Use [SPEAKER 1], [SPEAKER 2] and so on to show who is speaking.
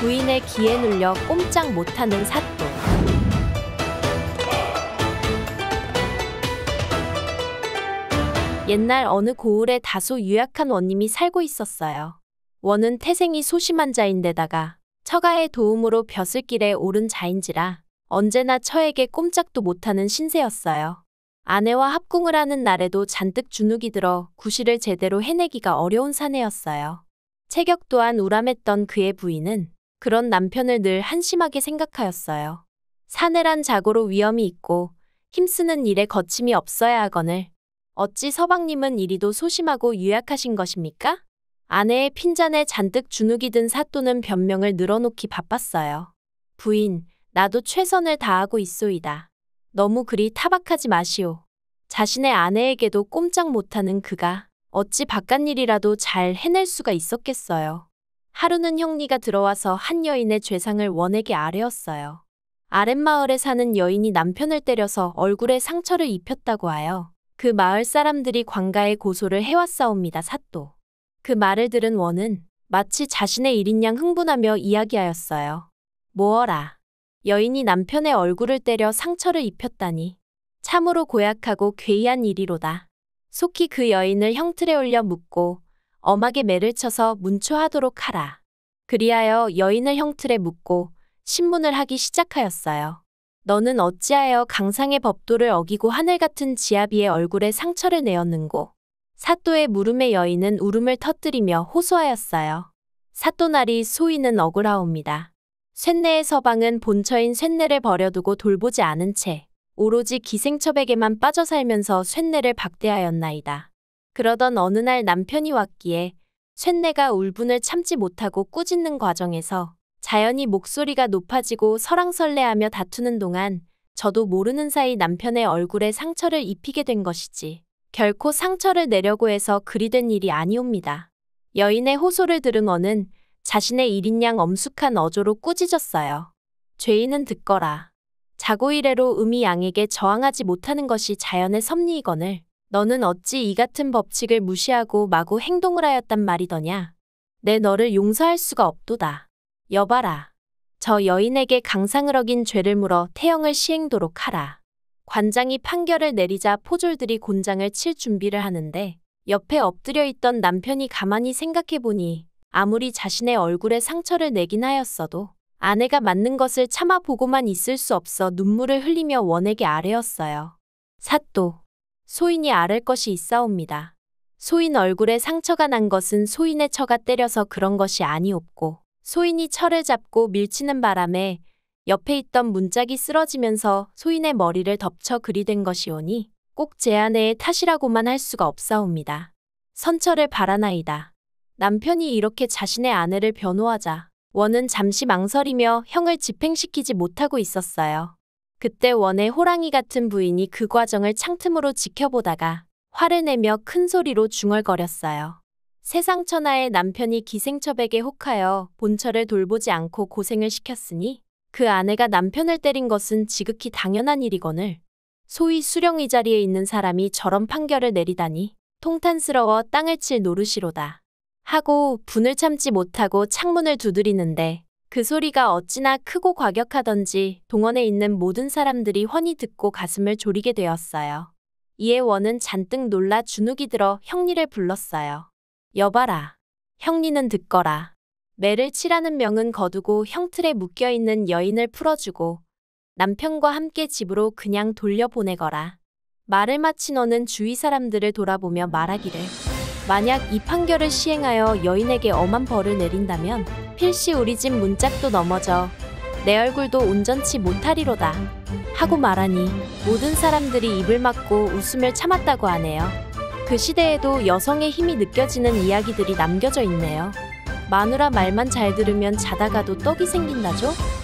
[SPEAKER 1] 부인의 귀에 눌려 꼼짝 못하는 사또. 옛날 어느 고을에 다소 유약한 원님이 살고 있었어요. 원은 태생이 소심한 자인데다가 처가의 도움으로 벼슬길에 오른 자인지라 언제나 처에게 꼼짝도 못하는 신세였어요. 아내와 합궁을 하는 날에도 잔뜩 주눅이 들어 구실을 제대로 해내기가 어려운 사내였어요. 체격 또한 우람했던 그의 부인은 그런 남편을 늘 한심하게 생각하였어요. 사내란 자고로 위험이 있고 힘쓰는 일에 거침이 없어야 하거늘 어찌 서방님은 이리도 소심하고 유약하신 것입니까? 아내의 핀잔에 잔뜩 주눅이 든 사또는 변명을 늘어놓기 바빴어요. 부인, 나도 최선을 다하고 있소이다. 너무 그리 타박하지 마시오. 자신의 아내에게도 꼼짝 못하는 그가 어찌 바깥일이라도 잘 해낼 수가 있었겠어요. 하루는 형리가 들어와서 한 여인의 죄상을 원에게 아뢰었어요. 아랫마을에 사는 여인이 남편을 때려서 얼굴에 상처를 입혔다고 하여 그 마을 사람들이 관가에 고소를 해왔사옵니다. 사또. 그 말을 들은 원은 마치 자신의 일인 양 흥분하며 이야기하였어요. 뭐어라. 여인이 남편의 얼굴을 때려 상처를 입혔다니. 참으로 고약하고 괴이한 일이로다. 속히 그 여인을 형틀에 올려 묻고 엄하게 매를 쳐서 문초하도록 하라. 그리하여 여인을 형틀에 묶고 신문을 하기 시작하였어요. 너는 어찌하여 강상의 법도를 어기고 하늘 같은 지아비의 얼굴에 상처를 내었는고. 사또의 물음에 여인은 울음을 터뜨리며 호소하였어요. 사또날이 소인은 억울하옵니다. 쇳내의 서방은 본처인 쇳내를 버려두고 돌보지 않은 채 오로지 기생첩에게만 빠져 살면서 쇳내를 박대하였나이다. 그러던 어느 날 남편이 왔기에 쇳내가 울분을 참지 못하고 꾸짖는 과정에서 자연히 목소리가 높아지고 설랑설레하며 다투는 동안 저도 모르는 사이 남편의 얼굴에 상처를 입히게 된 것이지. 결코 상처를 내려고 해서 그리 된 일이 아니옵니다. 여인의 호소를 들은 어는 자신의 일인 양 엄숙한 어조로 꾸짖었어요. 죄인은 듣거라. 자고 이래로 음이 양에게 저항하지 못하는 것이 자연의 섭리이거늘. 너는 어찌 이 같은 법칙을 무시하고 마구 행동을 하였단 말이더냐. 내 너를 용서할 수가 없도다. 여봐라. 저 여인에게 강상을 어긴 죄를 물어 태형을 시행도록 하라. 관장이 판결을 내리자 포졸들이 곤장을 칠 준비를 하는데 옆에 엎드려 있던 남편이 가만히 생각해 보니 아무리 자신의 얼굴에 상처를 내긴 하였어도 아내가 맞는 것을 참아보고만 있을 수 없어 눈물을 흘리며 원에게 아뢰었어요. 사또, 소인이 아를 것이 있사옵니다. 소인 얼굴에 상처가 난 것은 소인의 처가 때려서 그런 것이 아니옵고 소인이 철을 잡고 밀치는 바람에 옆에 있던 문짝이 쓰러지면서 소인의 머리를 덮쳐 그리 된 것이오니 꼭 제 아내의 탓이라고만 할 수가 없사옵니다. 선처를 바라나이다. 남편이 이렇게 자신의 아내를 변호하자 원은 잠시 망설이며 형을 집행시키지 못하고 있었어요. 그때 원의 호랑이 같은 부인이 그 과정을 창틈으로 지켜보다가 화를 내며 큰 소리로 중얼거렸어요. 세상 천하의 남편이 기생첩에게 혹하여 본처를 돌보지 않고 고생을 시켰으니 그 아내가 남편을 때린 것은 지극히 당연한 일이거늘. 소위 수령의 자리에 있는 사람이 저런 판결을 내리다니 통탄스러워 땅을 칠 노릇이로다. 하고 분을 참지 못하고 창문을 두드리는데 그 소리가 어찌나 크고 과격하던지 동원에 있는 모든 사람들이 훤히 듣고 가슴을 졸이게 되었어요. 이에 원은 잔뜩 놀라 주눅이 들어 형리를 불렀어요. 여봐라. 형리는 듣거라. 매를 치라는 명은 거두고 형틀에 묶여있는 여인을 풀어주고 남편과 함께 집으로 그냥 돌려보내거라. 말을 마친 너는 주위 사람들을 돌아보며 말하기를. 만약 이 판결을 시행하여 여인에게 엄한 벌을 내린다면 필시 우리 집 문짝도 넘어져 내 얼굴도 온전치 못하리로다 하고 말하니 모든 사람들이 입을 막고 웃음을 참았다고 하네요. 그 시대에도 여성의 힘이 느껴지는 이야기들이 남겨져 있네요. 마누라 말만 잘 들으면 자다가도 떡이 생긴다죠?